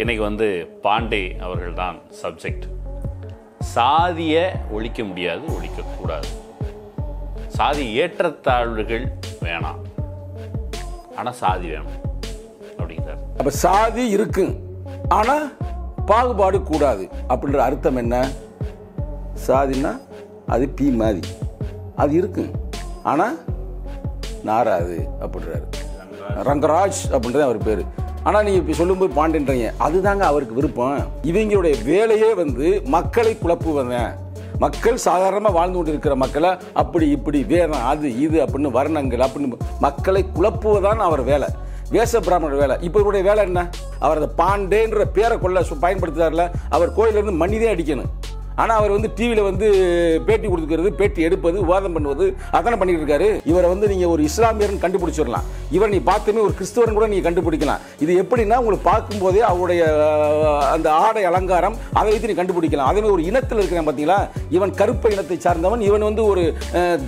இன்னைக்கு வந்து பாண்டே அவர்கள் தான் சப்ஜெக்ட் சாதியை ஒழிக்க முடியாது ஒழிக்கக்கூடாது சாதி ஏற்றத்தாழ்வுகள் வேணாம் ஆனால் சாதி வேணும் அப்படிங்கிறார் அப்போ சாதி இருக்கு ஆனால் பாகுபாடு கூடாது அப்படின்ற அர்த்தம் என்ன சாதின்னா அது பி மாதிரி அது இருக்கு ஆனால் நாராது அப்படின்றாரு ரங்கராஜ் அப்படின்றது அவர் பேர் ஆனால் நீங்கள் இப்போ சொல்லும்போது பாண்டேன்றீங்க அதுதாங்க அவருக்கு விருப்பம் இவங்களுடைய வேலையே வந்து மக்களை குழப்புவதன் மக்கள் சாதாரணமாக வாழ்ந்து கொண்டு இருக்கிற மக்களை அப்படி இப்படி வேதம் அது இது அப்படின்னு வர்ணங்கள் அப்படின்னு மக்களை குழப்புவதான் அவர் வேலை வேச பிராமணர் வேலை இப்போ இவருடைய வேலை என்ன அவர் அந்த பாண்டேன்ற பேரை கொள்ள பயன்படுத்துறாருல அவர் கோயிலேருந்து மண்ணிதே அடிக்கணும் ஆனால் அவர் வந்து டிவியில் வந்து பேட்டி கொடுத்துக்கிறது பேட்டி எடுப்பது விவாதம் பண்ணுவது அதானே பண்ணிட்டு இருக்காரு இவரை வந்து நீங்கள் ஒரு இஸ்லாமியர்னு கண்டுபிடிச்சிடலாம் இவர் நீ பார்த்துமே ஒரு கிறிஸ்துவன் கூட நீங்கள் கண்டுபிடிக்கலாம் இது எப்படின்னா உங்களுக்கு பார்க்கும்போதே அவருடைய அந்த ஆடை அலங்காரம் அதை வைத்து நீ கண்டுபிடிக்கலாம் அதே மாதிரி ஒரு இனத்தில் இருக்கிறேன் பார்த்தீங்களா இவன் கருப்பு இனத்தை சார்ந்தவன் இவன் வந்து ஒரு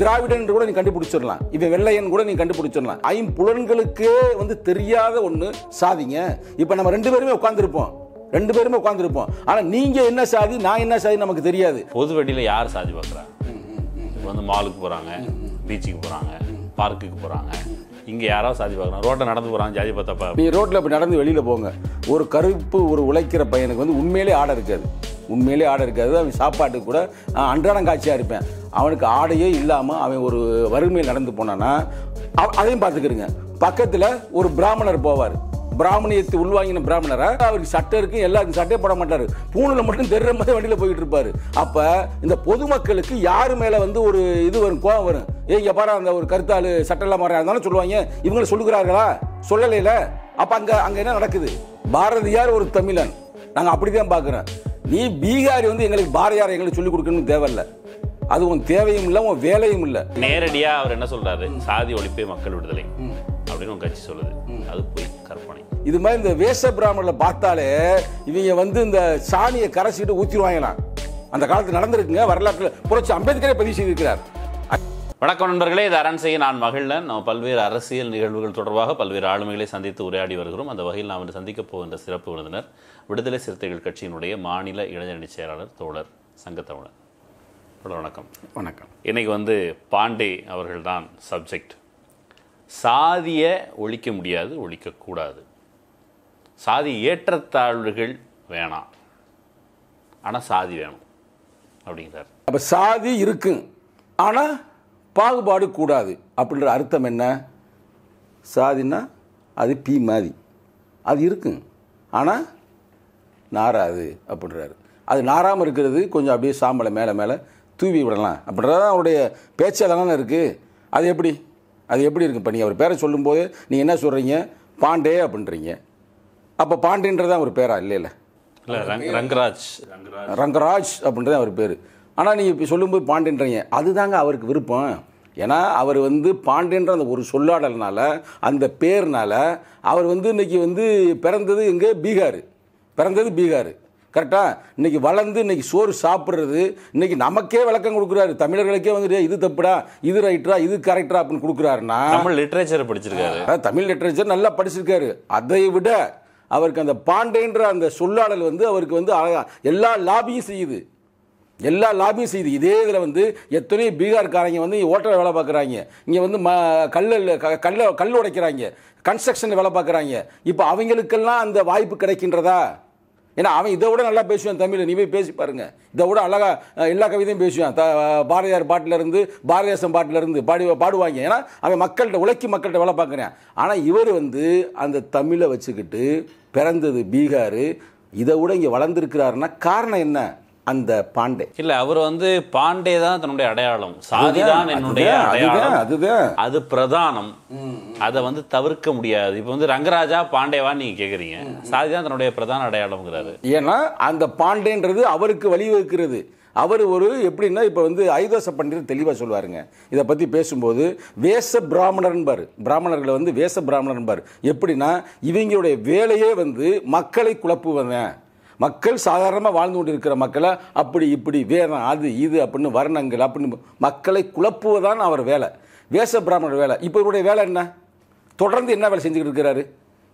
திராவிடன் கூட நீ கண்டுபிடிச்சிடலாம் இவன் வெள்ளையன் கூட நீ கண்டுபிடிச்சிடலாம் ஐம்புலன்களுக்கே வந்து தெரியாத ஒன்று சாதிங்க இப்போ நம்ம ரெண்டு பேருமே உட்காந்துருப்போம் ரெண்டு பேருமே உட்காந்துருப்போம் ஆனால் நீங்கள் என்ன சாதி நான் என்ன சாதி நமக்கு தெரியாது பொது வண்டியில் யார் சாதி பார்க்குறாங்க இப்போ வந்து மாலுக்கு போகிறாங்க பீச்சுக்கு போகிறாங்க பார்க்குக்கு போகிறாங்க இங்கே யாராவது சாதி பார்க்குறாங்க ரோட்டில் நடந்து போகிறாங்க ஜாதி பார்த்தப்ப நீ ரோட்டில் இப்போ நடந்து வெளியில் போங்க ஒரு கருப்பு ஒரு உழைக்கிற பையனுக்கு வந்து உண்மையிலே ஆடை இருக்காது உண்மையிலே ஆடை இருக்காது அவன் சாப்பாட்டுக்கு கூட அன்றாடம் காட்சியாக இருப்பேன் அவனுக்கு ஆடையே இல்லாமல் அவன் ஒரு வறுமையில் நடந்து போனான்னா அதையும் பார்த்துக்கிடுங்க பக்கத்தில் ஒரு பிராமணர் போவார் பிராமணியத்தை உள்வாங்கின பிராமணரா அவருக்கு சட்டை இருக்கு எல்லாருக்கும் சட்டையே போட மாட்டாரு பூனில் மட்டும் தெரிற மாதிரி வண்டியில் போயிட்டு இருப்பாரு அப்ப இந்த பொதுமக்களுக்கு யாரு மேல வந்து ஒரு இது வரும் கோபம் வரும் ஏய் பாரு அந்த ஒரு கருத்தாள் சட்டெல்லாம் மாற இருந்தாலும் சொல்லுவாங்க இவங்களும் சொல்லுகிறார்களா சொல்லலையில அப்ப அங்க அங்க என்ன நடக்குது பாரதியார் ஒரு தமிழன் நாங்க அப்படிதான் பாக்குறோம் நீ பீகாரி வந்து எங்களுக்கு பாரதியார் எங்களுக்கு சொல்லிக் கொடுக்கணும்னு தேவையில்லை அது உன் தேவையும் இல்லை உன் வேலையும் இல்லை நேரடியாக அவர் என்ன சொல்றாரு சாதி ஒழிப்பே மக்கள் விடுதலை அப்படின்னு உன் கட்சி சொல்லுது அது போய் கற்பனை இது மாதிரி இந்த வேஷ பிராமணில் பார்த்தாலே இவங்க வந்து இந்த சாணியை கரைச்சிக்கிட்டு ஊற்றிடுவாங்களாம் அந்த காலத்தில் நடந்திருக்குங்க வரலாற்றில் புரட்சி அம்பேத்கரே பதிவு செய்திருக்கிறார் வணக்கம் நண்பர்களே இது அரண் செய்ய நான் மகிழ்நன் நம்ம பல்வேறு அரசியல் நிகழ்வுகள் தொடர்பாக பல்வேறு ஆளுமைகளை சந்தித்து உரையாடி வருகிறோம் அந்த வகையில் நாம் இன்று சந்திக்கப் போகின்ற சிறப்பு விருந்தினர் விடுதலை சிறுத்தைகள் கட்சியினுடைய மாநில இளைஞரணி செயலாளர் தோழர் சங்கத்தமிழன் வணக்கம் வணக்கம் இன்றைக்கி வந்து பாண்டே அவர்கள்தான் சப்ஜெக்ட் சாதியை ஒழிக்க முடியாது ஒழிக்கக்கூடாது சாதி ஏற்றத்தாழ்வுகள் வேணாம் ஆனால் சாதி வேணும் அப்படிங்கிறார் அப்போ சாதி இருக்கு ஆனால் பாகுபாடு கூடாது அப்படின்ற அர்த்தம் என்ன சாதின்னா அது பி மாதிரி அது இருக்குங்க ஆனால் நாராது அப்படின்றாரு அது நாராமல் இருக்கிறது கொஞ்சம் அப்படியே சாம்பலை மேலே மேலே தூவி விடலாம் அப்படின்றது அவருடைய பேச்சாளர்லாம் இருக்குது அது எப்படி அது எப்படி இருக்குது இப்போ அவர் பேரை சொல்லும்போது நீங்கள் என்ன சொல்கிறீங்க பாண்டே அப்படின்றீங்க அப்போ பாண்டியன்றது அவர் பேரா இல்லை இல்லை ரங்கராஜ் ரங்கராஜ் அப்படின்றது அவர் பேர் ஆனால் நீங்கள் இப்போ சொல்லும்போது பாண்டியன்றீங்க அதுதாங்க அவருக்கு விருப்பம் ஏன்னா அவர் வந்து பாண்டியன்ற அந்த ஒரு சொல்லாடல்னால அந்த பேர்னால அவர் வந்து இன்றைக்கி வந்து பிறந்தது இங்கே பீகார் பிறந்தது பீகார் கரெக்டாக இன்றைக்கி வளர்ந்து இன்றைக்கி சோறு சாப்பிட்றது இன்றைக்கி நமக்கே விளக்கம் கொடுக்குறாரு தமிழர்களுக்கே வந்து இது தப்புடா இது ரைட்டரா இது கரெக்டா அப்படின்னு கொடுக்குறாருன்னா தமிழ் லிட்ரேச்சரை படிச்சிருக்காரு தமிழ் லிட்ரேச்சர் நல்லா படிச்சிருக்காரு அதை விட அவருக்கு அந்த பாண்டேன்ற அந்த சொல்லாடல் வந்து அவருக்கு வந்து எல்லா லாபியும் செய்யுது எல்லா லாபியும் செய்யுது இதே இதில் வந்து எத்தனையோ பீகார்காரங்க வந்து ஓட்டலை வேலை பார்க்குறாங்க இங்கே வந்து ம கல்லில் கல்ல கல் உடைக்கிறாங்க கன்ஸ்ட்ரக்ஷனில் வேலை பார்க்குறாங்க இப்போ அவங்களுக்கெல்லாம் அந்த வாய்ப்பு கிடைக்கின்றதா ஏன்னா அவன் இதை விட நல்லா பேசுவான் தமிழ் நீ போய் பேசி பாருங்க இதை விட அழகாக எல்லா கவிதையும் பேசுவான் த பாரதியார் பாட்டிலேருந்து பாரதேசம் பாட்டிலேருந்து பாடி பாடுவாங்க ஏன்னா அவன் மக்கள்கிட்ட உழைக்கும் மக்கள்கிட்ட வேலை பார்க்குறேன் ஆனால் இவர் வந்து அந்த தமிழை வச்சுக்கிட்டு பிறந்தது பீகார் இதை விட இங்கே வளர்ந்துருக்கிறாருன்னா காரணம் என்ன அந்த பாண்டே இல்ல அவர் வந்து பாண்டே தான் தன்னுடைய அடையாளம் சாதி தான் என்னுடைய அடையாளம் அதுதான் அது பிரதானம் அதை வந்து தவிர்க்க முடியாது இப்போ வந்து ரங்கராஜா பாண்டேவா நீங்க கேக்குறீங்க சாதி தான் தன்னுடைய பிரதான அடையாளம் ஏன்னா அந்த பாண்டேன்றது அவருக்கு வழிவகுக்கிறது அவர் ஒரு எப்படின்னா இப்போ வந்து ஐதோச பண்டிதர் தெளிவாக சொல்லுவாருங்க இதை பற்றி பேசும்போது வேச பிராமணர்ன்பார் பிராமணர்களை வந்து வேச பார் எப்படின்னா இவங்களுடைய வேலையே வந்து மக்களை குழப்புவதன் மக்கள் சாதாரணமாக வாழ்ந்து கொண்டு இருக்கிற மக்களை அப்படி இப்படி வேதம் அது இது அப்படின்னு வர்ணங்கள் அப்படின்னு மக்களை குழப்புவதான் அவர் வேலை வேச பிராமணர் வேலை இப்போ இவருடைய வேலை என்ன தொடர்ந்து என்ன வேலை செஞ்சுக்கிட்டு இருக்கிறாரு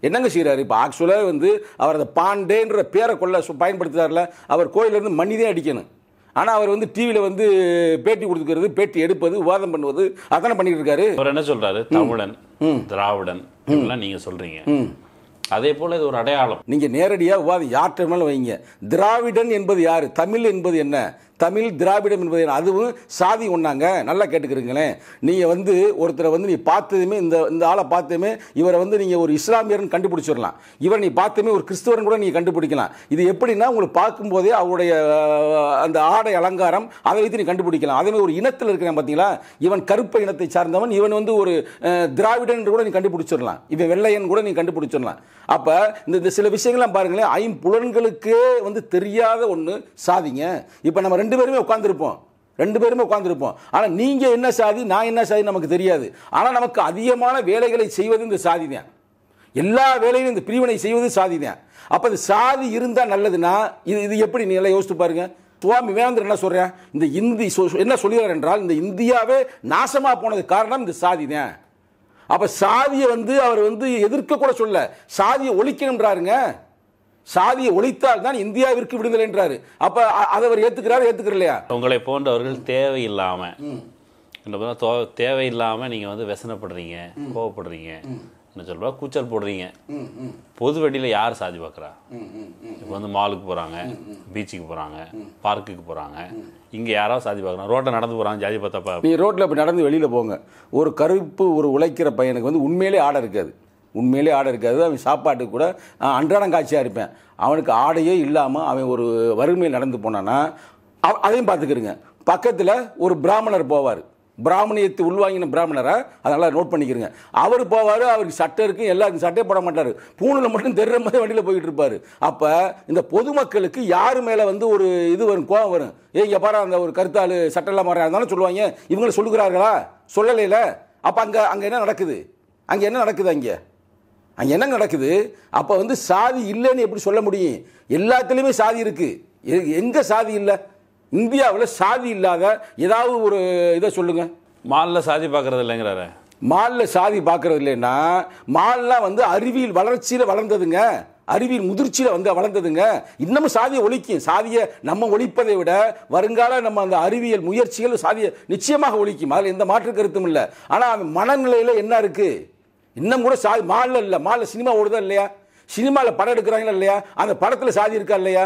என்னங்க செய்கிறாரு இப்போ ஆக்சுவலாக வந்து அவர் அந்த பாண்டேன்ற பேரை கொள்ள பயன்படுத்துகிறார்ல அவர் கோயிலேருந்து மண்ணிதே அடிக்கணும் ஆனால் அவர் வந்து டிவியில் வந்து பேட்டி கொடுத்துக்கிறது பேட்டி எடுப்பது விவாதம் பண்ணுவது அதான பண்ணிட்டு இருக்காரு அவர் என்ன சொல்றாரு தமிழன் திராவிடன் இதெல்லாம் நீங்க சொல்றீங்க அதே போல இது ஒரு அடையாளம் நீங்க நேரடியாக விவாதம் யார்கிட்ட வைங்க திராவிடன் என்பது யாரு தமிழ் என்பது என்ன தமிழ் திராவிடம் என்பது அதுவும் சாதி ஒன்றாங்க நல்லா கேட்டுக்கிறீங்களேன் நீங்கள் வந்து ஒருத்தரை வந்து நீ பார்த்ததுமே இந்த இந்த ஆளை பார்த்ததுமே இவரை வந்து நீங்கள் ஒரு இஸ்லாமியர்னு கண்டுபிடிச்சிடலாம் இவரை நீ பார்த்துமே ஒரு கிறிஸ்துவரன் கூட நீங்கள் கண்டுபிடிக்கலாம் இது எப்படின்னா உங்களுக்கு பார்க்கும்போதே அவருடைய அந்த ஆடை அலங்காரம் அதை வைத்து நீ கண்டுபிடிக்கலாம் அதே ஒரு இனத்தில் இருக்கிறேன் பார்த்தீங்களா இவன் கருப்ப இனத்தை சார்ந்தவன் இவன் வந்து ஒரு திராவிடன் என்று கூட நீ கண்டுபிடிச்சிடலாம் இவன் வெள்ளையன் கூட நீ கண்டுபிடிச்சிடலாம் அப்போ இந்த சில விஷயங்கள்லாம் பாருங்களேன் ஐம்புலன்களுக்கே வந்து தெரியாத ஒன்று சாதிங்க இப்போ நம்ம ரெண்டு ரெண்டு பேருமே உட்காந்துருப்போம் ரெண்டு பேருமே உட்காந்துருப்போம் ஆனால் நீங்கள் என்ன சாதி நான் என்ன சாதி நமக்கு தெரியாது ஆனால் நமக்கு அதிகமான வேலைகளை செய்வது இந்த சாதி தான் எல்லா வேலையிலும் இந்த பிரிவினை செய்வது சாதி தான் அப்போ இந்த சாதி இருந்தால் நல்லதுன்னா இது இது எப்படி நீங்களே யோசித்து பாருங்கள் சுவாமி வேந்தர் என்ன சொல்கிறேன் இந்த இந்தி என்ன சொல்கிறார் என்றால் இந்த இந்தியாவே நாசமாக போனது காரணம் இந்த சாதி தான் அப்போ சாதியை வந்து அவர் வந்து எதிர்க்க கூட சொல்ல சாதியை ஒழிக்கணுன்றாருங்க சாதியை ஒழித்தால் தான் இந்தியாவிற்கு விடுதலை என்றாரு அப்ப அதை அவர் ஏத்துக்கிறாரு ஏத்துக்கிற இல்லையா உங்களை போன்றவர்கள் தேவையில்லாம தேவையில்லாம நீங்க வந்து வெசனப்படுறீங்க கோவப்படுறீங்க என்ன கூச்சல் போடுறீங்க பொது வெளியில் யார் சாதி பார்க்குறா இப்போ வந்து மாலுக்கு போகிறாங்க பீச்சுக்கு போகிறாங்க பார்க்குக்கு போகிறாங்க இங்கே யாராவது சாதி பார்க்குறாங்க ரோட்டில் நடந்து போகிறாங்க ஜாதி பார்த்தா நீ ரோட்டில் இப்போ நடந்து வெளியில் போங்க ஒரு கருப்பு ஒரு உழைக்கிற பையனுக்கு வந்து உண்மையிலே ஆடை இருக்காது உண்மையிலே ஆடை இருக்காது அவன் சாப்பாட்டுக்கு கூட அன்றாடம் காட்சியாக இருப்பேன் அவனுக்கு ஆடையே இல்லாமல் அவன் ஒரு வறுமையில் நடந்து போனான்னா அதையும் பார்த்துக்கிறேங்க பக்கத்தில் ஒரு பிராமணர் போவார் பிராமணியத்தை உள்வாங்கின பிராமணரை அதனால் நோட் பண்ணிக்கிறங்க அவர் போவார் அவருக்கு சட்டை இருக்கும் எல்லாருக்கும் சட்டையே போட மாட்டார் பூனில் மட்டும் தெரிற மாதிரி வண்டியில் போயிட்டு இருப்பார் அப்போ இந்த பொதுமக்களுக்கு யார் மேலே வந்து ஒரு இது வரும் கோவம் வரும் ஏ இங்கே பாரு அந்த ஒரு கருத்தாள் சட்டெல்லாம் மாற இருந்தாலும் சொல்லுவாங்க இவங்களை சொல்லுகிறார்களா சொல்லலையில அப்போ அங்கே அங்கே என்ன நடக்குது அங்கே என்ன நடக்குது அங்கே அங்கே என்ன நடக்குது அப்போ வந்து சாதி இல்லைன்னு எப்படி சொல்ல முடியும் எல்லாத்துலேயுமே சாதி இருக்குது எங்கே சாதி இல்லை இந்தியாவில் சாதி இல்லாத ஏதாவது ஒரு இதை சொல்லுங்கள் மாலில் சாதி பார்க்குறது இல்லைங்கிறாரு மாலில் சாதி பார்க்குறது இல்லைன்னா மால்லாம் வந்து அறிவியல் வளர்ச்சியில் வளர்ந்ததுங்க அறிவியல் முதிர்ச்சியில் வந்து வளர்ந்ததுங்க இன்னமும் சாதியை ஒழிக்கும் சாதியை நம்ம ஒழிப்பதை விட வருங்கால நம்ம அந்த அறிவியல் முயற்சிகள் சாதியை நிச்சயமாக ஒழிக்கும் அதில் எந்த மாற்று கருத்தும் இல்லை ஆனால் மனநிலையில் என்ன இருக்குது இன்னும் கூட சாதி மாலில் இல்லை மாலில் சினிமா ஓடுதா இல்லையா சினிமாவில் படம் எடுக்கிறாங்களா இல்லையா அந்த படத்தில் சாதி இருக்கா இல்லையா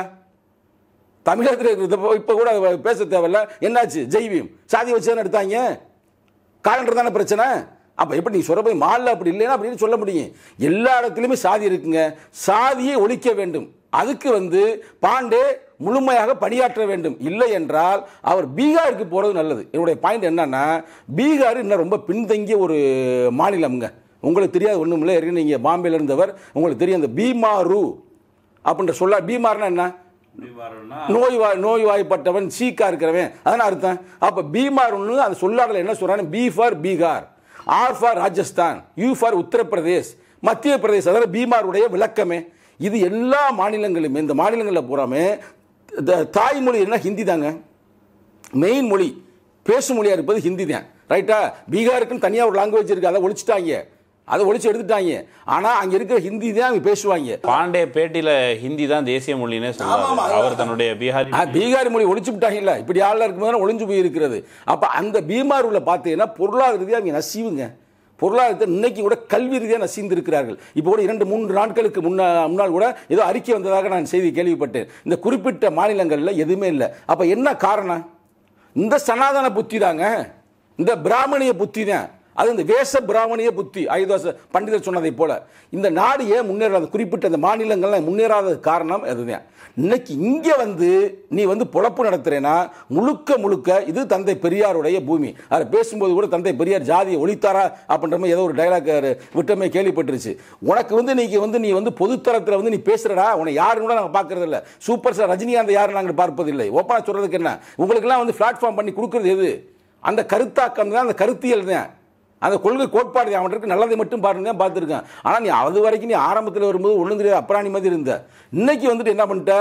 தமிழகத்தில் இருக்கிறத இப்போ கூட பேச தேவையில்ல என்னாச்சு ஜெய்வியம் சாதி வச்சு தானே எடுத்தாங்க காலண்டர் தானே பிரச்சனை அப்போ எப்படி நீ சொல்ல போய் மாலில் அப்படி இல்லைன்னா அப்படின்னு சொல்ல முடியும் எல்லா இடத்துலையுமே சாதி இருக்குங்க சாதியை ஒழிக்க வேண்டும் அதுக்கு வந்து பாண்டே முழுமையாக பணியாற்ற வேண்டும் இல்லை என்றால் அவர் பீகாருக்கு போகிறது நல்லது என்னுடைய பாயிண்ட் என்னன்னா பீகார் இன்னும் ரொம்ப பின்தங்கிய ஒரு மாநிலம்ங்க உங்களுக்கு தெரியாது ஒன்றும் இல்லை ஏற்கனவே நீங்கள் பாம்பேல இருந்தவர் உங்களுக்கு தெரியும் அந்த பீமாரு அப்படின்ற சொல்ல பீமார்னா என்ன நோய் வாய் நோய் வாய்ப்பட்டவன் சீக்கா இருக்கிறவன் அதான் அர்த்தம் அப்போ பீமார் ஒன்று அந்த சொல்லாடல என்ன சொல்கிறான்னு B for Bihar R for Rajasthan U for Uttar Pradesh Madhya Pradesh அதாவது பீமாருடைய விளக்கமே இது எல்லா மாநிலங்களுமே இந்த மாநிலங்களில் பூராமே தாய்மொழி என்ன ஹிந்தி தாங்க மெயின் மொழி பேசும் மொழியாக இருப்பது ஹிந்தி தான் ரைட்டா பீகாருக்குன்னு தனியாக ஒரு லாங்குவேஜ் இருக்குது அதை ஒழிச்சிட்டாங்க அதை ஒழிச்சு எடுத்துட்டாங்க ஆனால் அங்கே இருக்கிற ஹிந்தி தான் அவங்க பேசுவாங்க பாண்டே பேட்டியில ஹிந்தி தான் தேசிய மொழின்னு சொல்லுவாங்க அவர் தன்னுடைய பீகாரி பீகாரி மொழி ஒழிச்சு விட்டாங்கல்ல இப்படி ஆளில் இருக்கும்போது ஒழிஞ்சு போயிருக்கிறது அப்போ அந்த பீமார் உள்ள பார்த்தீங்கன்னா பொருளாதார ரீதியாக அவங்க நசிவுங்க பொருளாதாரத்தை இன்னைக்கு கூட கல்வி ரீதியாக நசிந்து இருக்கிறார்கள் இப்போ கூட இரண்டு மூன்று நாட்களுக்கு முன்னா முன்னால் கூட ஏதோ அறிக்கை வந்ததாக நான் செய்தி கேள்விப்பட்டேன் இந்த குறிப்பிட்ட மாநிலங்களில் எதுவுமே இல்லை அப்போ என்ன காரணம் இந்த சனாதன புத்தி தாங்க இந்த பிராமணிய புத்தி தான் அது இந்த வேஷ பிராமணிய புத்தி ஆயுதாச பண்டிதர் சொன்னதை போல இந்த நாடு ஏன் முன்னேறாது குறிப்பிட்ட இந்த மாநிலங்கள்லாம் முன்னேறாத காரணம் அதுதான் இன்னைக்கு இங்கே வந்து நீ வந்து பொழப்பு நடத்துறேன்னா முழுக்க முழுக்க இது தந்தை பெரியாருடைய பூமி அவர் பேசும்போது கூட தந்தை பெரியார் ஜாதியை ஒழித்தாரா அப்படின்ற மாதிரி ஏதோ ஒரு டைலாக் விட்டமே கேள்விப்பட்டுருச்சு உனக்கு வந்து நீ வந்து நீ வந்து பொதுத்தரத்தில் வந்து நீ பேசுறடா உன்னை யாரும் கூட நாங்கள் பார்க்கறது இல்லை சூப்பர் ஸ்டார் ரஜினிகாந்த் யாரும் நாங்கள் பார்ப்பதில்லை ஓப்பனாக சொல்கிறதுக்கு என்ன உங்களுக்கெல்லாம் வந்து பிளாட்ஃபார்ம் பண்ணி கொடுக்குறது எது அந்த கருத்தாக்கம் தான் அந்த கருத்தியல் தான் அந்த கொள்கை கோட்பாடு அவன் இருக்கு நல்லதை மட்டும் பாருங்க தான் பார்த்துருக்கேன் ஆனால் நீ அது வரைக்கும் நீ ஆரம்பத்தில் வரும்போது ஒன்றும் தெரியாது அப்ராணி மாதிரி இருந்த இன்னைக்கு வந்துட்டு என்ன பண்ணிட்ட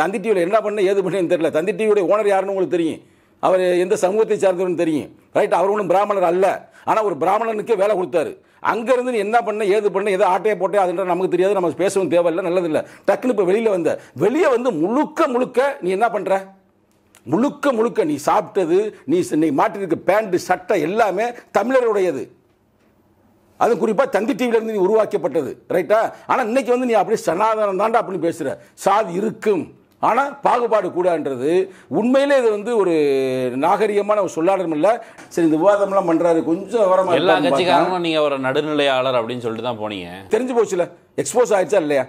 தந்தி டிவியில் என்ன பண்ண ஏது பண்ணேன்னு தெரியல தந்தி டிவியோட ஓனர் யாருன்னு உங்களுக்கு தெரியும் அவர் எந்த சமூகத்தை சார்ந்தவர்னு தெரியும் ரைட் அவர் ஒன்றும் பிராமணர் அல்ல ஆனால் ஒரு பிராமணனுக்கே வேலை கொடுத்தாரு அங்கேருந்து நீ என்ன பண்ண ஏது பண்ண எதை ஆட்டையை போட்டே அதுன்ற நமக்கு தெரியாது நம்ம பேசவும் தேவையில்லை நல்லதில்லை டக்குன்னு இப்போ வெளியில் வந்த வெளியே வந்து முழுக்க முழுக்க நீ என்ன பண்ணுற முழுக்க முழுக்க நீ சாப்பிட்டது நீ நீ மாட்டிருக்க பேண்ட் சட்டை எல்லாமே தமிழருடையது அது குறிப்பாக தந்தி இருந்து நீ உருவாக்கப்பட்டது ரைட்டா ஆனால் இன்னைக்கு வந்து நீ அப்படியே சனாதனம் தான்டா அப்படின்னு பேசுகிற சாதி இருக்கும் ஆனால் பாகுபாடு கூடான்றது உண்மையிலே இது வந்து ஒரு நாகரிகமான ஒரு சொல்லாடலும் இல்லை சரி இந்த விவாதம்லாம் பண்ணுறாரு கொஞ்சம் விவரமாக எல்லா கட்சிக்காரங்களும் நீங்கள் ஒரு நடுநிலையாளர் அப்படின்னு சொல்லிட்டு தான் போனீங்க தெரிஞ்சு போச்சுல எக்ஸ்போஸ் ஆயிடுச்சா இல்லையா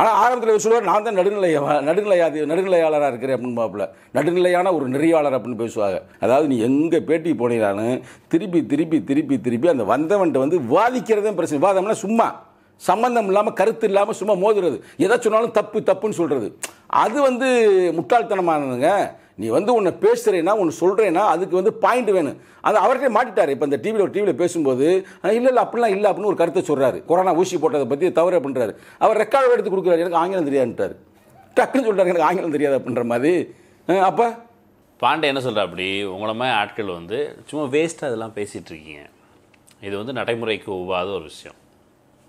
ஆனால் ஆரம்பத்தில் இவர் சொல்லுவார் நான் தான் நடுநிலைய நடுநிலையாது நடுநிலையாளராக இருக்கிறேன் அப்படின்னு பார்ப்பல நடுநிலையான ஒரு நெறியாளர் அப்படின்னு பேசுவாங்க அதாவது நீ எங்கே பேட்டி போனீங்கன்னு திருப்பி திருப்பி திருப்பி திருப்பி அந்த வந்தவன்ட்டு வந்து வாதிக்கிறதே பிரச்சனை வாதம்னா சும்மா சம்பந்தம் இல்லாமல் கருத்து இல்லாமல் சும்மா மோதுறது எதை சொன்னாலும் தப்பு தப்புன்னு சொல்கிறது அது வந்து முட்டாள்தனமானதுங்க நீ வந்து உன்னை பேசுகிறேன்னா ஒன்று சொல்கிறேன்னா அதுக்கு வந்து பாயிண்ட் வேணும் அது அவர்கிட்ட மாட்டிட்டார் இப்போ இந்த டிவியில் ஒரு டிவியில் பேசும்போது இல்லை இல்லை அப்படிலாம் இல்லை அப்படின்னு ஒரு கருத்தை சொல்கிறாரு கொரோனா ஊசி போட்டதை பற்றி தவறு பண்ணுறாரு அவர் ரெக்கார்டு எடுத்து கொடுக்குறாரு எனக்கு ஆங்கிலம் தெரியாதுன்ட்டார் டக்குன்னு சொல்கிறாரு எனக்கு ஆங்கிலம் தெரியாது அப்படின்ற மாதிரி அப்போ பாண்டே என்ன சொல்கிற அப்படி உங்களை மாதிரி ஆட்கள் வந்து சும்மா வேஸ்ட்டாக அதெல்லாம் பேசிகிட்டு இருக்கீங்க இது வந்து நடைமுறைக்கு உவாத ஒரு விஷயம்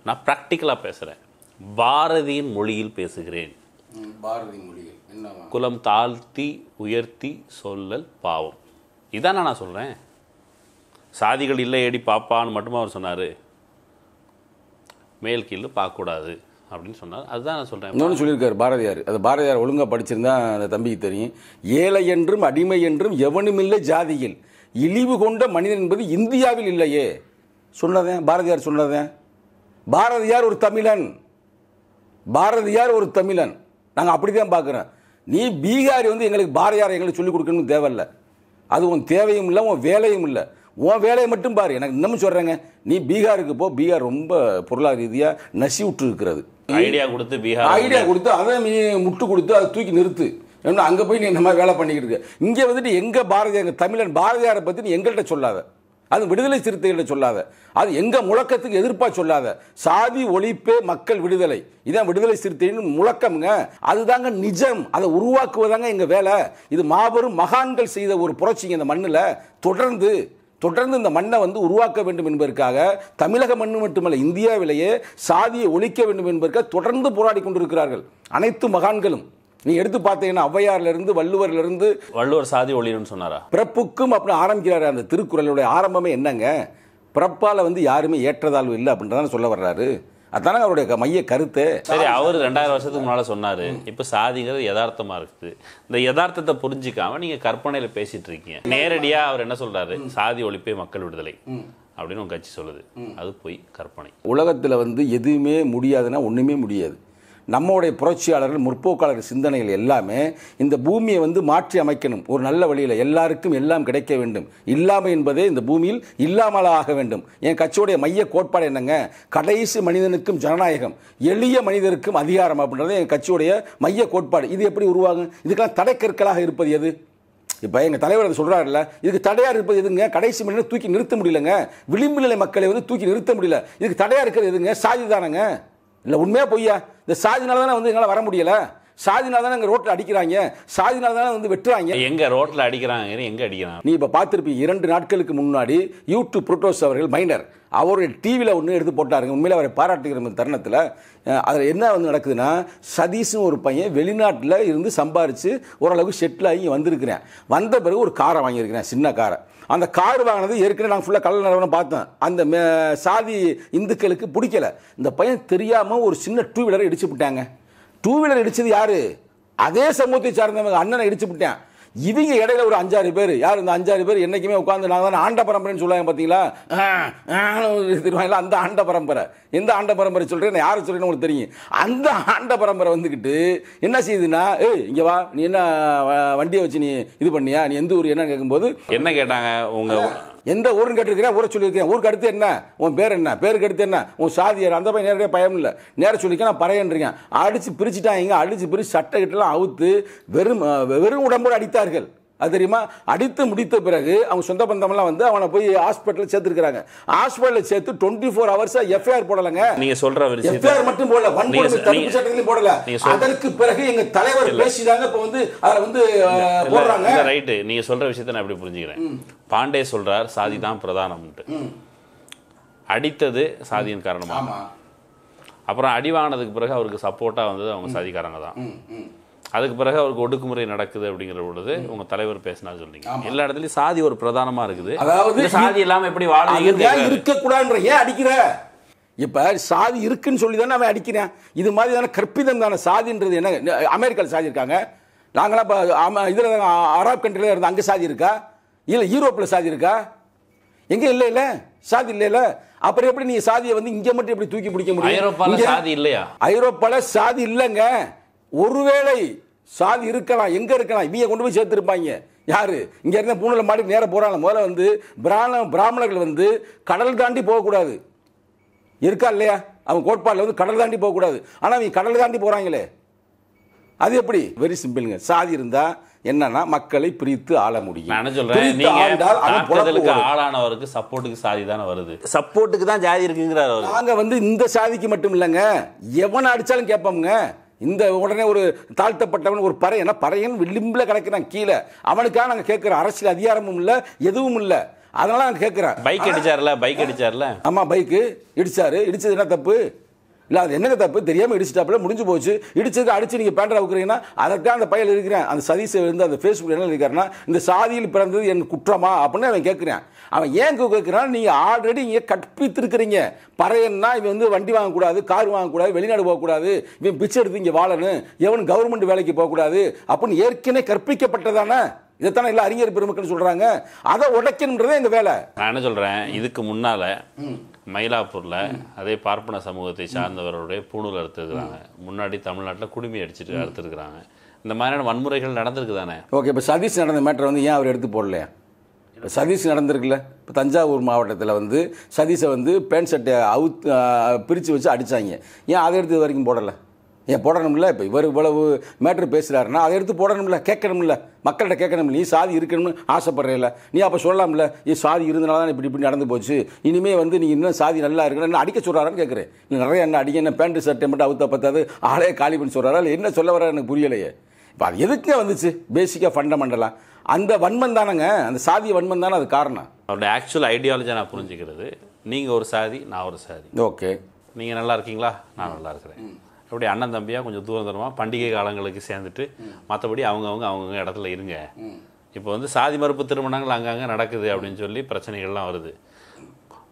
நான் ப்ராக்டிக்கலாக பேசுகிறேன் பாரதியின் மொழியில் பேசுகிறேன் பாரதி மொழியில் என்ன குலம் தாழ்த்தி உயர்த்தி சொல்லல் பாவம் இதான நான் சொல்கிறேன் சாதிகள் இல்லை ஏடி பாப்பான்னு மட்டுமா அவர் சொன்னார் மேல் கீழே பார்க்கக்கூடாது அப்படின்னு சொன்னார் அதுதான் நான் சொல்கிறேன் இன்னொன்று சொல்லியிருக்காரு பாரதியார் அது பாரதியார் ஒழுங்காக படிச்சிருந்தா அந்த தம்பிக்கு தெரியும் ஏழை என்றும் அடிமை என்றும் எவனுமில்லை ஜாதியில் இழிவு கொண்ட மனிதன் என்பது இந்தியாவில் இல்லையே சொன்னதேன் பாரதியார் சொன்னதேன் பாரதியார் ஒரு தமிழன் பாரதியார் ஒரு தமிழன் நாங்கள் அப்படி தான் பார்க்குறோம் நீ பீகாரி வந்து எங்களுக்கு பாரதியார் எங்களுக்கு சொல்லிக் கொடுக்கணும்னு தேவையில்லை அது உன் தேவையும் இல்லை உன் வேலையும் இல்லை உன் வேலையை மட்டும் பாரு எனக்கு இன்னமும் சொல்கிறேங்க நீ பீகாருக்கு போ பீகார் ரொம்ப பொருளாதார ரீதியாக நசி விட்டு இருக்கிறது ஐடியா கொடுத்து பீகார் ஐடியா கொடுத்து அதை நீ முட்டு கொடுத்து அதை தூக்கி நிறுத்து ஏன்னா அங்கே போய் நீ இந்த மாதிரி வேலை பண்ணிக்கிட்டு இருக்க இங்கே வந்துட்டு எங்கள் பாரதியார் தமிழன் பாரதியாரை பற்றி நீ எங்கள்கிட்ட சொல்லாத அது விடுதலை சிறுத்தைகளை சொல்லாத அது எங்கள் முழக்கத்துக்கு எதிர்ப்பா சொல்லாத சாதி ஒழிப்பே மக்கள் விடுதலை இதான் விடுதலை சிறுத்தைன்னு முழக்கம்ங்க அதுதாங்க நிஜம் அதை உருவாக்குவதாங்க எங்கள் வேலை இது மாபெரும் மகான்கள் செய்த ஒரு புரட்சிங்க இந்த மண்ணில் தொடர்ந்து தொடர்ந்து இந்த மண்ணை வந்து உருவாக்க வேண்டும் என்பதற்காக தமிழக மண் மட்டுமல்ல இந்தியாவிலேயே சாதியை ஒழிக்க வேண்டும் என்பதற்காக தொடர்ந்து போராடி கொண்டிருக்கிறார்கள் அனைத்து மகான்களும் நீ எடுத்து பார்த்தீங்கன்னா ஔவையார்லேருந்து இருந்து வள்ளுவர் சாதி ஒளியன்னு சொன்னாரா பிறப்புக்கும் அப்படின்னு ஆரம்பிக்கிறாரு அந்த திருக்குறளுடைய ஆரம்பமே என்னங்க பிறப்பால் வந்து யாருமே ஏற்றதாழ்வு இல்லை அப்படின்றதான சொல்ல வர்றாரு அதானே அவருடைய மைய கருத்து சரி அவர் ரெண்டாயிரம் வருஷத்துக்கு முன்னால் சொன்னார் இப்போ சாதிங்கிறது யதார்த்தமாக இருக்குது இந்த யதார்த்தத்தை புரிஞ்சிக்காமல் நீங்கள் கற்பனையில் பேசிகிட்டு இருக்கீங்க நேரடியாக அவர் என்ன சொல்கிறாரு சாதி ஒழிப்பே மக்கள் விடுதலை அப்படின்னு உங்கள் கட்சி சொல்லுது அது போய் கற்பனை உலகத்தில் வந்து எதுவுமே முடியாதுன்னா ஒன்றுமே முடியாது நம்மளுடைய புரட்சியாளர்கள் முற்போக்காளர்கள் சிந்தனைகள் எல்லாமே இந்த பூமியை வந்து மாற்றி அமைக்கணும் ஒரு நல்ல வழியில் எல்லாருக்கும் எல்லாம் கிடைக்க வேண்டும் இல்லாமை என்பதே இந்த பூமியில் இல்லாமல் ஆக வேண்டும் என் கட்சியுடைய மைய கோட்பாடு என்னங்க கடைசி மனிதனுக்கும் ஜனநாயகம் எளிய மனிதருக்கும் அதிகாரம் அப்படின்றது என் கட்சியுடைய மைய கோட்பாடு இது எப்படி உருவாகும் இதுக்கெல்லாம் தடைக்கற்களாக இருப்பது எது இப்போ எங்கள் தலைவர் அதை சொல்கிறாருல்ல இதுக்கு தடையாக இருப்பது எதுங்க கடைசி மணி தூக்கி நிறுத்த முடியலங்க விளிம்பு நிலை மக்களை வந்து தூக்கி நிறுத்த முடியல இதுக்கு தடையாக இருக்கிறது எதுங்க சாதி தானங்க இல்லை உண்மையாக பொய்யா இந்த சாதினால தானே வந்து எங்களால் வர முடியலை சாதினால தானே எங்கள் ரோட்டில் அடிக்கிறாங்க சாதினால தானே வந்து வெட்டுறாங்க எங்கள் ரோட்டில் அடிக்கிறாங்க எங்கே அடிக்கிறாங்க நீ இப்போ பார்த்துருப்பீங்க இரண்டு நாட்களுக்கு முன்னாடி யூடியூப் புரோட்டோஸ் அவர்கள் மைனர் அவருடைய டிவியில் ஒன்று எடுத்து போட்டாருங்க உண்மையில் அவரை பாராட்டுகிற தருணத்தில் அதில் என்ன வந்து நடக்குதுன்னா சதீஷும் ஒரு பையன் வெளிநாட்டில் இருந்து சம்பாரித்து ஓரளவுக்கு செட்டில் ஆகி வந்திருக்கிறேன் வந்த பிறகு ஒரு காரை வாங்கியிருக்கிறேன் சின்ன காரை அந்த கார் வாங்கினது ஏற்கனவே நான் ஃபுல்லாக கள்ள நிறுவனம் பார்த்தேன் அந்த சாதி இந்துக்களுக்கு பிடிக்கல இந்த பையன் தெரியாமல் ஒரு சின்ன டூ வீலரை இடிச்சு விட்டாங்க டூ வீலர் இடிச்சது யாரு அதே சமூகத்தை சார்ந்தவங்க அண்ணனை இடிச்சு விட்டேன் இவங்க இடையில ஒரு அஞ்சாறு பேர் யார் இந்த அஞ்சாறு பேர் என்றைக்குமே உட்காந்து நாங்கள் தானே ஆண்ட பரம்பரைன்னு சொல்லுவாங்க பார்த்தீங்களா திருவாயில் அந்த ஆண்ட பரம்பரை எந்த ஆண்ட பரம்பரை சொல்கிறேன் யார் சொல்கிறேன்னு உங்களுக்கு தெரியும் அந்த ஆண்ட பரம்பரை வந்துக்கிட்டு என்ன செய்யுதுன்னா ஏய் இங்கே வா நீ என்ன வண்டியை வச்சு நீ இது பண்ணியா நீ எந்த ஊர் என்னன்னு கேட்கும்போது என்ன கேட்டாங்க உங்கள் எந்த ஊருன்னு கேட்டிருக்கிறேன் ஊரை சொல்லியிருக்கேன் ஊருக்கு அடுத்து என்ன உன் பேர் என்ன பேருக்கு அடுத்து என்ன உன் சாதியார் அந்த பையன் நேரடியாக பயம் இல்லை நேரம் சொல்லிக்க நான் பறையன்றீங்க அடித்து பிரிச்சுட்டாங்க அடித்து பிரித்து சட்டை கிட்டலாம் அவுத்து வெறும் வெறும் உடம்போடு அடித்தார்கள் அது தெரியுமா அடித்து முடித்த பிறகு அவங்க சொந்த பந்தமெல்லாம் வந்து அவனை போய் ஹாஸ்பிட்டலில் சேர்த்துருக்கிறாங்க ஹாஸ்பிட்டலில் சேர்த்து டுவெண்ட்டி ஃபோர் ஹவர்ஸாக எஃப்ஐஆர் போடலைங்க நீங்க சொல்ற எஃப்ஐஆர் மட்டும் போடல வன்கொடுமை தடுப்பு சட்டத்திலையும் போடல அதற்கு பிறகு எங்க தலைவர் பேசிதாங்க இப்போ வந்து அதை வந்து போடுறாங்க ரைட்டு நீங்க சொல்ற விஷயத்தை நான் எப்படி புரிஞ்சுக்கிறேன் பாண்டே சொல்றார் சாதி தான் பிரதானம்ட்டு அடித்தது சாதியின் காரணமாக அப்புறம் அடிவானதுக்கு பிறகு அவருக்கு சப்போர்ட்டாக வந்தது அவங்க சாதிக்காரங்க தான் அதுக்கு பிறகு அவருக்கு ஒடுக்குமுறை நடக்குது அப்படிங்கிற பொழுது உங்க தலைவர் பேசினா சொல்றீங்க எல்லா இடத்துலயும் சாதி ஒரு பிரதானமா இருக்குது அதாவது சாதி இல்லாம எப்படி வாழ இருக்கக்கூடாதுன்ற ஏன் அடிக்கிற இப்போ சாதி இருக்குன்னு சொல்லி தானே அவன் அடிக்கிறேன் இது மாதிரி தானே கற்பிதம் தானே சாதின்றது என்ன அமெரிக்காவில் சாதி இருக்காங்க நாங்களாம் இப்போ இதில் அராப் கண்ட்ரியில் இருந்தோம் அங்கே சாதி இருக்கா இல்லை யூரோப்ல சாதி இருக்கா எங்கே இல்ல இல்ல சாதி இல்லைல்ல அப்புறம் எப்படி நீங்கள் சாதியை வந்து இங்கே மட்டும் எப்படி தூக்கி பிடிக்க முடியும் ஐரோப்பால சாதி இல்லையா ஐரோப்பாவில் சாதி இல்லைங்க ஒருவேளை சாதி இருக்கலாம் எங்கே இருக்கலாம் இவங்க கொண்டு போய் சேர்த்துருப்பாங்க யார் இங்கே இருந்த பூனல மாடி நேரம் போகிறாங்க முதல்ல வந்து பிராண பிராமணர்கள் வந்து கடல் தாண்டி போகக்கூடாது இருக்கா இல்லையா அவன் கோட்பாடுல வந்து கடல் தாண்டி போகக்கூடாது ஆனால் அவங்க கடல் தாண்டி போகிறாங்களே அது எப்படி வெரி சிம்பிளுங்க சாதி இருந்தால் என்னன்னா மக்களை பிரித்து ஆள முடியும் ஆளானவருக்கு சப்போர்ட்டுக்கு சாதி தானே வருது சப்போர்ட்டுக்கு தான் ஜாதி இருக்குங்கிறார் நாங்கள் வந்து இந்த சாதிக்கு மட்டும் இல்லைங்க எவனை அடித்தாலும் கேட்போம்ங்க இந்த உடனே ஒரு தாழ்த்தப்பட்டவன் ஒரு என்ன பறையன் விளிம்பில் கிடக்கிறான் கீழே அவனுக்காக நாங்கள் கேட்குற அரசியல் அதிகாரமும் இல்லை எதுவும் இல்லை அதனால நான் கேட்குறேன் பைக் அடிச்சார்ல பைக் அடிச்சார்ல ஆமாம் பைக்கு இடிச்சாரு இடிச்சது என்ன தப்பு இல்லை அது என்னங்க தப்பு தெரியாமல் இடிச்சிட்டாப்புல முடிஞ்சு போச்சு இடிச்சது அடிச்சு நீங்கள் பேண்டரை வைக்கிறீங்கன்னா அதற்காக அந்த பையன் இருக்கிறேன் அந்த சதீஷ் இருந்து அந்த ஃபேஸ்புக் என்ன இருக்காருன்னா இந்த சாதியில் பிறந்தது என் குற்றமா அப்படின்னு அவன் கேட்குறேன் அவன் ஏன் கேட்குறான் நீங்கள் ஆல்ரெடி இங்கே கற்பித்திருக்கிறீங்க பறையன்னா இவன் வந்து வண்டி வாங்கக்கூடாது கார் வாங்கக்கூடாது வெளிநாடு போகக்கூடாது இவன் பிச்சை எடுத்து இங்கே வாழணும் எவன் கவர்மெண்ட் வேலைக்கு போகக்கூடாது அப்படின்னு ஏற்கனவே கற்பிக்கப்பட்டதானே இதைத்தானே இல்லை அறிஞர் பெருமக்கள்னு சொல்கிறாங்க அதை உடைக்கணுன்றதே எங்கள் வேலை நான் என்ன சொல்கிறேன் இதுக்கு முன்னால் மயிலாப்பூரில் அதே பார்ப்பன சமூகத்தை சார்ந்தவருடைய பூணூல் அறுத்துருக்குறாங்க முன்னாடி தமிழ்நாட்டில் குடிமை அடிச்சுட்டு அறுத்துருக்குறாங்க இந்த மாதிரியான வன்முறைகள் நடந்திருக்கு தானே ஓகே இப்போ சதீஷ் நடந்த மேட்ரு வந்து ஏன் அவர் எடுத்து போடலையா இப்போ சதீஷ் நடந்திருக்குல்ல இப்போ தஞ்சாவூர் மாவட்டத்தில் வந்து சதீஷை வந்து பேண்ட் ஷர்ட்டை அவுத் பிரித்து வச்சு அடித்தாங்க ஏன் அதை எடுத்து வரைக்கும் போடலை ஏன் போடணும்ல இப்போ இவர் இவ்வளவு மேட்ரு பேசுகிறாருன்னா அதை எடுத்து போடணும்ல கேட்கணும்ல மக்கள்கிட்ட கேட்கணும் நீ சாதி இருக்கணும்னு ஆசைப்படுறல நீ அப்போ சொல்லலாம்ல நீ சாதி இருந்தனால தான் இப்படி இப்படி நடந்து போச்சு இனிமேல் வந்து நீ இன்னும் சாதி நல்லா இருக்கணும் அடிக்க சொல்கிறாரான்னு கேட்குறேன் நீ நிறைய என்ன அடிக்க என்ன பேண்ட் சட்டை மட்டும் அவுத்த பத்தாது ஆளே காலி பண்ணி சொல்கிறாரா இல்லை என்ன சொல்ல வர எனக்கு புரியலையே இப்போ அது எதுக்கே வந்துச்சு பேசிக்காக ஃபண்டமெண்டலாக அந்த வன்மன் தானேங்க அந்த சாதி வன்மன் தானே அது காரணம் அவருடைய ஆக்சுவல் ஐடியாலஜி நான் புரிஞ்சுக்கிறது நீங்கள் ஒரு சாதி நான் ஒரு சாதி ஓகே நீங்கள் நல்லா இருக்கீங்களா நான் நல்லா இருக்கிறேன் அப்படி அண்ணன் தம்பியாக கொஞ்சம் தூரம் தூரமாக பண்டிகை காலங்களுக்கு சேர்ந்துட்டு மற்றபடி அவங்கவுங்க அவங்கவுங்க இடத்துல இருங்க இப்போ வந்து சாதி மறுப்பு திருமணங்கள் அங்கங்கே நடக்குது அப்படின்னு சொல்லி பிரச்சனைகள்லாம் வருது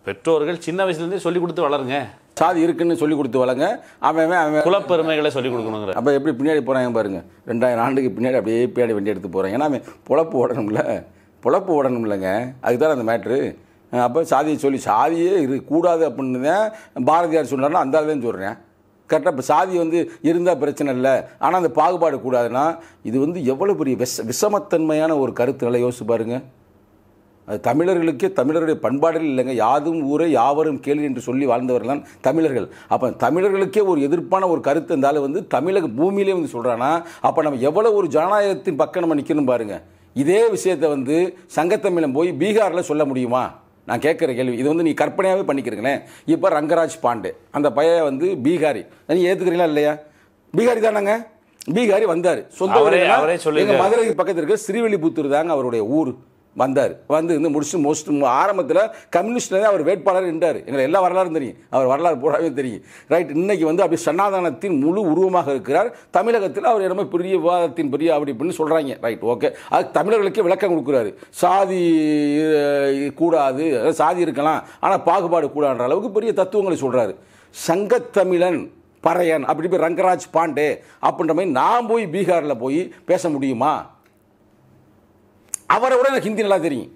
பெற்றோர்கள் சின்ன வயசுலேருந்தே சொல்லி கொடுத்து வளருங்க சாதி இருக்குன்னு சொல்லி கொடுத்து வளங்க அவன் அவன் குலப்பெருமைகளை சொல்லிக் கொடுக்கணுங்கிற அப்போ எப்படி பின்னாடி போகிறாங்க பாருங்கள் ரெண்டாயிரம் ஆண்டுக்கு பின்னாடி அப்படியே பின்னாடி வண்டி எடுத்து போகிறாங்க ஏன்னா அவன் பொழப்பு ஓடணும்ல பொழப்பு ஓடணும் இல்லைங்க அதுதான் அந்த மேட்ரு அப்போ சாதியை சொல்லி சாதியே இரு கூடாது அப்படின்னு தான் பாரதியார் சொன்னார்னா அந்த தான் சொல்கிறேன் கரெக்டாக இப்போ சாதி வந்து இருந்தால் பிரச்சனை இல்லை ஆனால் அந்த பாகுபாடு கூடாதுன்னா இது வந்து எவ்வளோ பெரிய விஷ விஷமத்தன்மையான ஒரு கருத்து நல்லா யோசிச்சு பாருங்கள் அது தமிழர்களுக்கே தமிழருடைய பண்பாடுகள் இல்லைங்க யாதும் ஊரே யாவரும் கேள்வி என்று சொல்லி வாழ்ந்தவர்கள் தமிழர்கள் அப்போ தமிழர்களுக்கே ஒரு எதிர்ப்பான ஒரு கருத்து இருந்தாலும் வந்து தமிழக பூமியிலே வந்து சொல்கிறான்னா அப்போ நம்ம எவ்வளோ ஒரு ஜனநாயகத்தின் பக்கம் நம்ம நிற்கணும் பாருங்கள் இதே விஷயத்தை வந்து சங்கத்தமிழம் போய் பீகாரில் சொல்ல முடியுமா நான் கேட்குற கேள்வி இது வந்து நீ கற்பனையாகவே பண்ணிக்கிறீங்களேன் இப்போ ரங்கராஜ் பாண்டே அந்த பையன் வந்து பீகாரி நீ ஏற்றுக்கிறீங்களா இல்லையா பீகாரி தானாங்க பீகாரி வந்தார் சொந்த அவரே அவரே சொல்லி மதுரைக்கு பக்கத்தில் இருக்க ஸ்ரீவில்லிபுத்தூர் தாங்க அவருடைய ஊர் வந்தார் வந்து இருந்து முடிச்சு மோஸ்ட் ஆரம்பத்தில் கம்யூனிஸ்ட்ல அவர் வேட்பாளர் நின்றார் எங்களை எல்லா வரலாறும் தெரியும் அவர் வரலாறு பூராவே தெரியும் ரைட் இன்னைக்கு வந்து அப்படி சன்னாதனத்தின் முழு உருவமாக இருக்கிறார் தமிழகத்தில் அவர் என்னமோ பெரிய விவாதத்தின் பெரிய அப்படி இப்படின்னு சொல்கிறாங்க ரைட் ஓகே அது தமிழர்களுக்கே விளக்கம் கொடுக்குறாரு சாதி கூடாது சாதி இருக்கலாம் ஆனால் பாகுபாடு கூடாதுன்ற அளவுக்கு பெரிய தத்துவங்களை சொல்கிறாரு சங்கத்தமிழன் பறையன் அப்படி போய் ரங்கராஜ் பாண்டே அப்படின்ற மாதிரி நான் போய் பீகாரில் போய் பேச முடியுமா அவரை விட எனக்கு ஹிந்தி நல்லா தெரியும்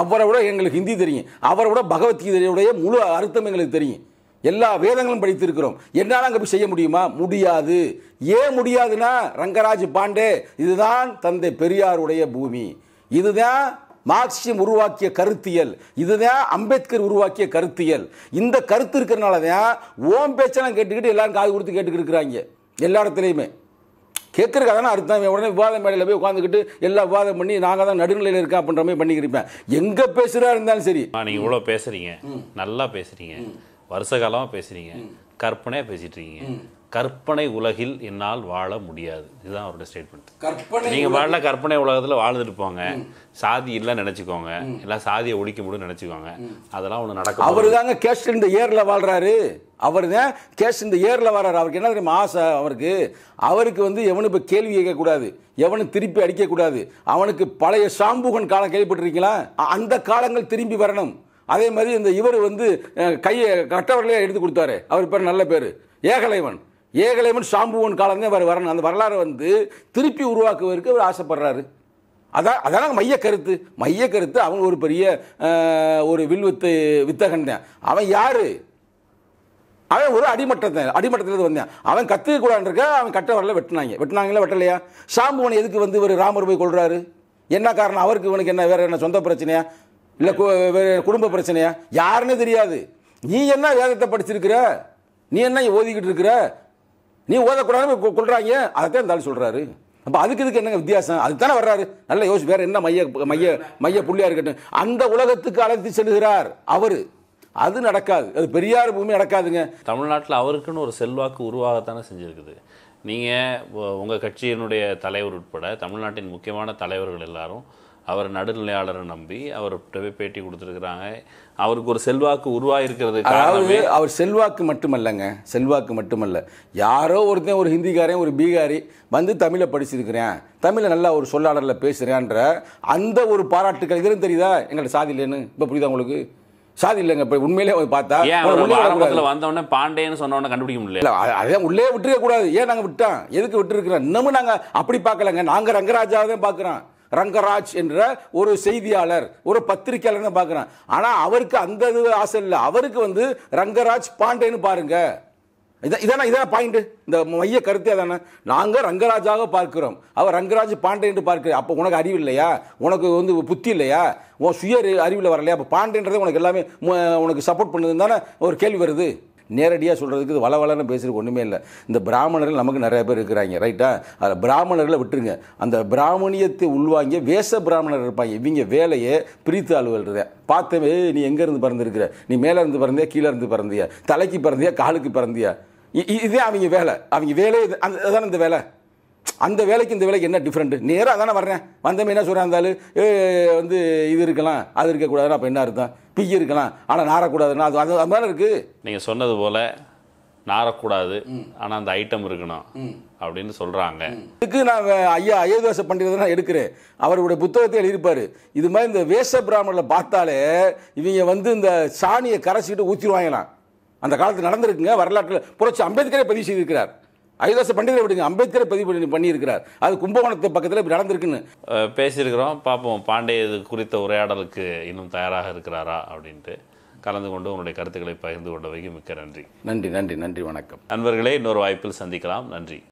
அவரை விட எங்களுக்கு ஹிந்தி தெரியும் அவரை விட பகவத்கீதையுடைய முழு அர்த்தம் எங்களுக்கு தெரியும் எல்லா வேதங்களும் படித்திருக்கிறோம் என்னால் அங்கே போய் செய்ய முடியுமா முடியாது ஏன் முடியாதுன்னா ரங்கராஜ் பாண்டே இதுதான் தந்தை பெரியாருடைய பூமி இதுதான் மார்க்சியம் உருவாக்கிய கருத்தியல் இதுதான் அம்பேத்கர் உருவாக்கிய கருத்தியல் இந்த கருத்து இருக்கிறனால தான் ஓம் பேச்செல்லாம் கேட்டுக்கிட்டு எல்லாரும் காது கொடுத்து கேட்டுக்கிட்டு இருக்கிறாங்க எல்லா இடத்துலையுமே கேட்கறதுக்காக தானே அதுக்கு உடனே விவாத மேடையில் போய் உட்காந்துக்கிட்டு எல்லாம் விவாதம் பண்ணி நாங்கள் தான் நடுநிலையில் இருக்கா அப்படின்ற மாதிரி பண்ணிக்கிறப்பேன் எங்கே பேசுகிறா இருந்தாலும் சரி நீங்கள் இவ்வளோ பேசுகிறீங்க நல்லா பேசுகிறீங்க வருஷ காலமாக பேசுகிறீங்க கற்பனையாக பேசிட்டு இருக்கீங்க கற்பனை உலகில் என்னால் வாழ முடியாது இதுதான் அவருடைய ஸ்டேட்மெண்ட் கற்பனை நீங்கள் வாழ கற்பனை உலகத்தில் வாழ்ந்துட்டு போங்க சாதி இல்லைன்னு நினச்சிக்கோங்க எல்லாம் சாதியை ஒழிக்க முடியும் நினச்சிக்கோங்க அதெல்லாம் ஒன்று நடக்கும் அவர் தாங்க கேஷ் இந்த ஏரில் வாழ்கிறாரு அவர் தான் கேஷ் இந்த ஏரில் வர்றாரு அவருக்கு என்ன தெரியுமா ஆசை அவருக்கு அவருக்கு வந்து எவனு இப்போ கேள்வி கேட்கக்கூடாது எவனும் திருப்பி அடிக்கக்கூடாது அவனுக்கு பழைய சாம்புகன் காலம் கேள்விப்பட்டிருக்கீங்களா அந்த காலங்கள் திரும்பி வரணும் அதே மாதிரி இந்த இவர் வந்து கையை கட்டவர்களே எடுத்து கொடுத்தாரு அவர் பேர் நல்ல பேர் ஏகலைவன் ஏகலைமன் சாம்புவன் காலம் தான் வரணும் அந்த வரலாறு வந்து திருப்பி உருவாக்குவதற்கு அவர் ஆசைப்படுறாரு அதான் அதான் மைய கருத்து மைய கருத்து அவங்க ஒரு பெரிய ஒரு வில் வித்து வித்தகன் தான் அவன் யார் அவன் ஒரு அடிமட்டத்தை அடிமட்டத்திலிருந்து வந்தான் அவன் கற்றுக்கூடான்னு இருக்க அவன் கட்ட வரல வெட்டினாங்க வெட்டினாங்களா வெட்டலையா சாம்புவன் எதுக்கு வந்து ஒரு ராமர் போய் கொள்கிறாரு என்ன காரணம் அவருக்கு இவனுக்கு என்ன வேறு என்ன சொந்த பிரச்சனையா இல்லை குடும்ப பிரச்சனையா யாருன்னு தெரியாது நீ என்ன வேதத்தை படிச்சிருக்கிற நீ என்ன ஓதிக்கிட்டு இருக்கிற நீ ஓதக்கூடாதுன்னு கொள்றாங்க அதைத்தான் இருந்தாலும் சொல்றாரு அப்போ அதுக்கு இதுக்கு என்னங்க வித்தியாசம் அதுக்கு தானே வர்றாரு நல்ல யோசி வேற என்ன மைய மைய மைய புள்ளியா இருக்கட்டும் அந்த உலகத்துக்கு அழைத்து செல்கிறார் அவரு அது நடக்காது அது பெரியார் பூமி நடக்காதுங்க தமிழ்நாட்டில் அவருக்குன்னு ஒரு செல்வாக்கு உருவாகத்தானே செஞ்சுருக்குது நீங்கள் உங்கள் கட்சியினுடைய தலைவர் உட்பட தமிழ்நாட்டின் முக்கியமான தலைவர்கள் எல்லாரும் அவர் நடுநிலையாளரை நம்பி அவர் பேட்டி கொடுத்துருக்குறாங்க அவருக்கு ஒரு செல்வாக்கு உருவாயிருக்கிறது அதாவது அவர் செல்வாக்கு மட்டுமல்லங்க செல்வாக்கு மட்டுமல்ல யாரோ ஒருத்தன் ஒரு ஹிந்திக்காரன் ஒரு பீகாரி வந்து தமிழை படிச்சிருக்கிறேன் தமிழை நல்லா ஒரு சொல்லாளரில் பேசுகிறேன்ற அந்த ஒரு பாராட்டுக்கள் இதுவும் தெரியுதா எங்கள்கிட்ட சாதி இல்லைன்னு இப்போ புரியுதா உங்களுக்கு சாதி இல்லைங்க இப்போ உண்மையிலே பார்த்தா வந்தவொடனே பாண்டேன்னு சொன்னவொடனே கண்டுபிடிக்க முடியல அதே உள்ளே விட்டுருக்க கூடாது ஏன் நாங்கள் விட்டோம் எதுக்கு விட்டுருக்குறோம் இன்னமும் நாங்கள் அப்படி பார்க்கலங்க நாங்கள் ரங்கராஜாவதான் தான் பார்க்குறோம் ரங்கராஜ் என்ற ஒரு செய்தியாளர் ஒரு பத்திரிகையாளர்னு பார்க்குறேன் ஆனால் அவருக்கு அந்த இது ஆசை இல்லை அவருக்கு வந்து ரங்கராஜ் பாண்டேன்னு பாருங்க இதான் இதான இதான் பாயிண்ட் இந்த மைய கருத்தே தானே நாங்கள் ரங்கராஜாக பார்க்கிறோம் அவர் ரங்கராஜ் என்று பார்க்கிறோம் அப்போ உனக்கு அறிவு இல்லையா உனக்கு வந்து புத்தி இல்லையா உன் சுய அறிவில் வரலையா அப்போ பாண்டேன்றதே உனக்கு எல்லாமே உனக்கு சப்போர்ட் பண்ணுதுன்னு தானே ஒரு கேள்வி வருது நேரடியாக சொல்கிறதுக்கு இது வளவலன்னு பேசுகிறதுக்கு ஒன்றுமே இல்லை இந்த பிராமணர்கள் நமக்கு நிறைய பேர் இருக்கிறாங்க ரைட்டா அதில் பிராமணர்களை விட்டுருங்க அந்த பிராமணியத்தை உள்வாங்கிய வேச பிராமணர் இருப்பாங்க இவங்க வேலையை பிரித்து அலுவல்றத பார்த்தவே நீ எங்கேருந்து பிறந்திருக்கிற நீ மேலே இருந்து பிறந்தியா கீழே இருந்து பிறந்தியா தலைக்கு பிறந்தியா காலுக்கு பிறந்தியா இதே அவங்க வேலை அவங்க வேலையே அதான் இந்த வேலை அந்த வேலைக்கு இந்த வேலைக்கு என்ன டிஃப்ரெண்ட் நேராக தானே வர்றேன் வந்தமே என்ன சொல்கிறேன் இருந்தாலும் வந்து இது இருக்கலாம் அது இருக்கக்கூடாதுன்னா அப்போ என்ன அர்த்தம் பி இருக்கலாம் ஆனால் நாரக்கூடாதுன்னா அது அது மாதிரி இருக்குது நீங்கள் சொன்னது போல் நாரக்கூடாது ஆனால் அந்த ஐட்டம் இருக்கணும் அப்படின்னு சொல்கிறாங்க இதுக்கு நான் ஐயா அயோத்தியாச பண்டிதர் நான் எடுக்கிறேன் அவருடைய புத்தகத்தை எழுதியிருப்பார் இது மாதிரி இந்த வேஷ பிராமணில் பார்த்தாலே இவங்க வந்து இந்த சாணியை கரைச்சிக்கிட்டு ஊற்றிடுவாங்களாம் அந்த காலத்தில் நடந்திருக்குங்க வரலாற்றில் புரட்சி அம்பேத்கரே பதிவு செய்திருக்கிறார் ஐதாச பண்டிதரை விடுங்க அம்பேத்கரை பதிவு பண்ணி பண்ணியிருக்கிறார் அது கும்பகோணத்து பக்கத்தில் இப்படி நடந்திருக்குன்னு பேசியிருக்கிறோம் பார்ப்போம் பாண்டே இது குறித்த உரையாடலுக்கு இன்னும் தயாராக இருக்கிறாரா அப்படின்ட்டு கலந்து கொண்டு உங்களுடைய கருத்துக்களை பகிர்ந்து கொண்டவைக்கு மிக்க நன்றி நன்றி நன்றி நன்றி வணக்கம் நண்பர்களே இன்னொரு வாய்ப்பில் சந்திக்கலாம் நன்றி